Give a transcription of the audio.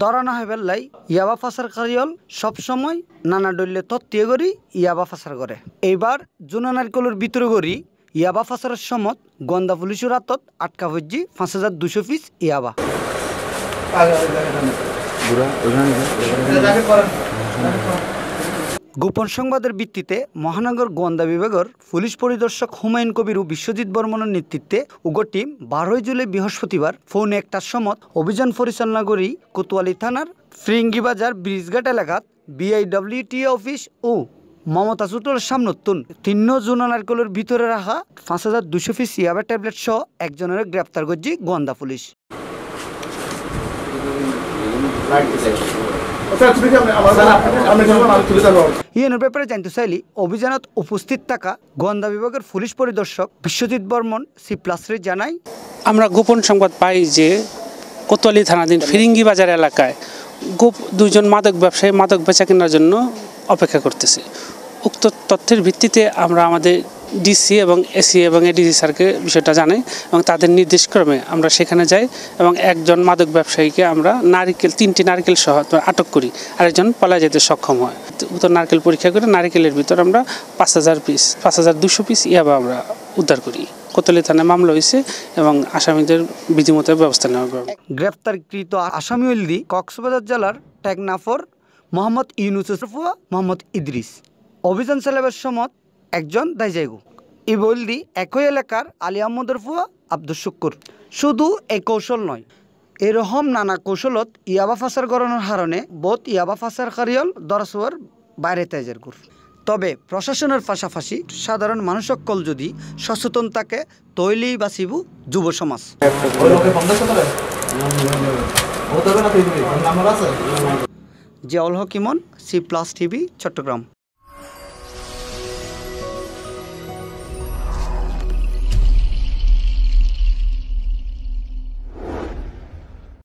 দরানা হেবেল্লাই ইয়াবা ফাঁসার কারিয়ল সবসময় নানা ডল্যে তত্ত্বে করি ইয়াবা ফাঁসার করে এইবার জুনা নারকলের ভিতরে করি ইয়াবা ফাঁসার সমত গন্দা পুলিশের হাতত আটকা ভজ্জি পাঁচ হাজার দুশো পিস ইয়াবা গোপন সংবাদের ভিত্তিতে মহানগর গোয়েন্দা বিভাগের পুলিশ পরিদর্শক হুমায়ুন কবির ও বিশ্বজিৎ বর্মনের নেতৃত্বে উগর টিম বারোই জুলাই বৃহস্পতিবার ফোন একটার সমত অভিযান পরিচালনা করি কোতোয়ালি থানার ফ্রিঙ্গিবাজার ব্রিজঘাট এলাকাত বিআইডব্লিউটি অফিস ও মমতা চুটোর সামনতুন তিন জুন নারকলের ভিতরে রাখা পাঁচ হাজার দুশো পিস ইয়াবা ট্যাবলেট সহ একজনের গ্রেপ্তার করছি গোয়েন্দা পুলিশ ইউনের আচ্ছা, আচ্ছা, ব্যাপারে জানতে চাইলি অভিযানত উপস্থিত থাকা গোয়েন্দা বিভাগের পুলিশ পরিদর্শক বিশ্বজিৎ বর্মন সি প্লাসরে জানায় আমরা গোপন সংবাদ পাই যে কোতোয়ালি থানাধীন ফিরিঙ্গি বাজার এলাকায় গোপ দুজন মাদক ব্যবসায়ী মাদক বেচা কেনার জন্য অপেক্ষা করতেছে উক্ত তথ্যের ভিত্তিতে আমরা আমাদের ডিসি এবং এসি এবং এডিসি স্যারকে বিষয়টা জানাই এবং তাদের নির্দেশক্রমে আমরা সেখানে যাই এবং একজন মাদক ব্যবসায়ীকে আমরা নারিকেল তিনটি নারকেল সহ আটক করি আরেকজন পালায় যেতে সক্ষম হয় উত্তর নারকেল পরীক্ষা করে নারিকেলের ভিতর আমরা পাঁচ হাজার পিস পাঁচ হাজার দুশো পিস ইয়াবা আমরা উদ্ধার করি কোতলি থানায় মামলা হয়েছে এবং আসামিদের বিধিমতো ব্যবস্থা নেওয়া হবে গ্রেপ্তারকৃত আসামি হলদি কক্সবাজার জেলার টেকনাফর মোহাম্মদ ইউনুসুফুয়া মোহাম্মদ ইদ্রিস অভিযান সেলেবের সময় একজন দাইজাইগু ই বলদি একই এলাকার আলী আহমদের ফুয়া আব্দুল শুক্কুর শুধু এই কৌশল নয় এরকম নানা কৌশলত ইয়াবা ফাঁসার গড়ানোর হারণে বোধ ইয়াবা ফাঁসার কারিয়ল দরাসুয়ার বাইরে তাইজের গুর তবে প্রশাসনের পাশাপাশি সাধারণ মানুষ সকল যদি সচেতন থাকে তৈলেই বাঁচিব যুব সমাজ জিয়াউল হকিমন সি প্লাস টিভি চট্টগ্রাম